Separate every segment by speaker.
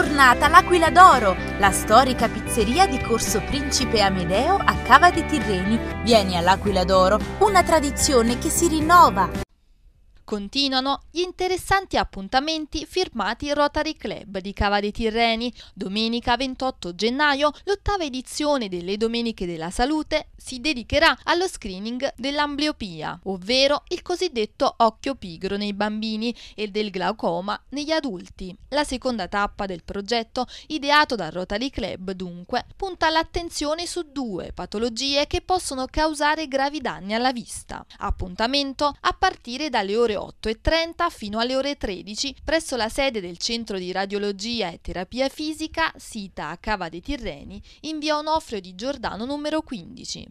Speaker 1: tornata l'Aquila d'Oro, la storica pizzeria di Corso Principe Amedeo a Cava dei Tirreni. Vieni all'Aquila d'Oro, una tradizione che si rinnova. Continuano gli interessanti appuntamenti firmati Rotary Club di Cava dei Tirreni. Domenica 28 gennaio, l'ottava edizione delle Domeniche della Salute si dedicherà allo screening dell'ambliopia, ovvero il cosiddetto occhio pigro nei bambini e del glaucoma negli adulti. La seconda tappa del progetto, ideato dal Rotary Club dunque, punta l'attenzione su due patologie che possono causare gravi danni alla vista. Appuntamento a partire dalle ore 8.30 fino alle ore 13 presso la sede del Centro di Radiologia e Terapia Fisica, sita a Cava dei Tirreni, in via Onofrio di Giordano numero 15.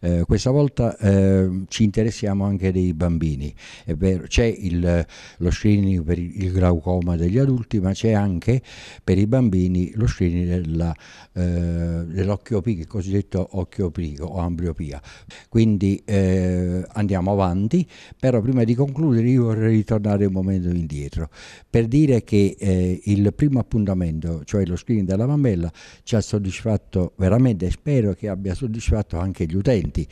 Speaker 2: Eh, questa volta eh, ci interessiamo anche dei bambini, c'è lo screening per il glaucoma degli adulti, ma c'è anche per i bambini lo screening dell'occhio eh, il cosiddetto occhio occhioprico o ambliopia. Quindi eh, andiamo avanti, però prima di concludere io vorrei ritornare un momento indietro per dire che eh, il primo appuntamento, cioè lo screening della mammella, ci ha soddisfatto veramente e spero che abbia soddisfatto anche gli utenti utenti,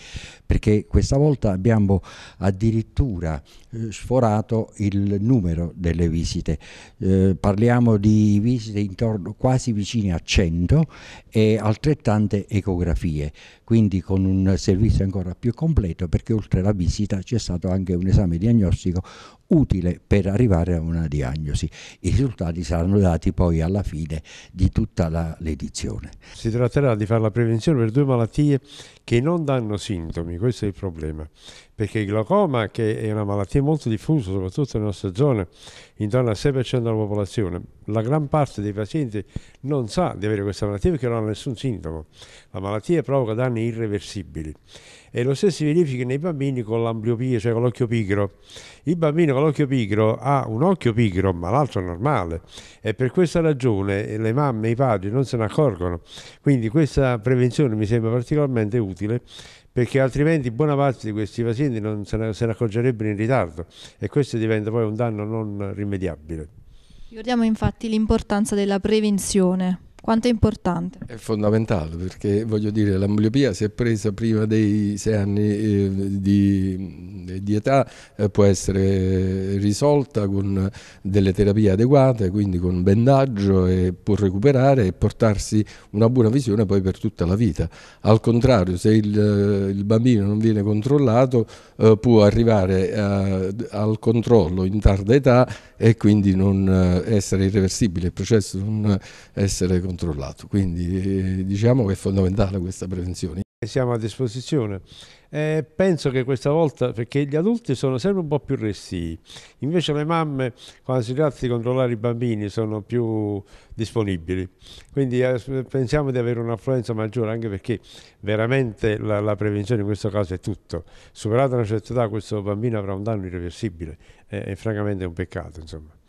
Speaker 2: perché questa volta abbiamo addirittura eh, sforato il numero delle visite. Eh, parliamo di visite intorno, quasi vicine a 100 e altrettante ecografie, quindi con un servizio ancora più completo perché oltre alla visita c'è stato anche un esame diagnostico utile per arrivare a una diagnosi. I risultati saranno dati poi alla fine di tutta l'edizione.
Speaker 3: Si tratterà di fare la prevenzione per due malattie che non danno sintomi, questo è il problema, perché il glaucoma, che è una malattia molto diffusa, soprattutto nelle nostre zone, intorno al 6% della popolazione, la gran parte dei pazienti non sa di avere questa malattia perché non ha nessun sintomo. La malattia provoca danni irreversibili e lo stesso si verifica nei bambini con l'ambliopia, cioè con l'occhio pigro. Il bambino con l'occhio pigro ha un occhio pigro, ma l'altro è normale e per questa ragione eh, le mamme e i padri non se ne accorgono. Quindi questa prevenzione mi sembra particolarmente utile perché altrimenti buona parte di questi pazienti non se ne, se ne accorgerebbero in ritardo e questo diventa poi un danno non rimediabile.
Speaker 1: Ricordiamo infatti l'importanza della prevenzione. Quanto è importante?
Speaker 3: È fondamentale perché voglio
Speaker 4: dire l'ambliopia se è presa prima dei sei anni eh, di, eh, di, età eh, può essere risolta con delle terapie adeguate quindi con bendaggio e può recuperare e portarsi una buona visione poi per tutta la vita al contrario se il, il bambino non viene controllato può arrivare a, al controllo in tarda età e quindi non essere irreversibile il processo non essere controllato controllato, quindi eh, diciamo che è fondamentale questa
Speaker 3: prevenzione. Siamo a disposizione. Eh, penso che questa volta, perché gli adulti sono sempre un po' più restii, invece le mamme quando si tratta di controllare i bambini sono più disponibili, quindi eh, pensiamo di avere un'affluenza maggiore anche perché veramente la, la, prevenzione in questo caso è tutto. Superata una certa età questo bambino avrà un danno irreversibile eh, e francamente è un peccato. Insomma.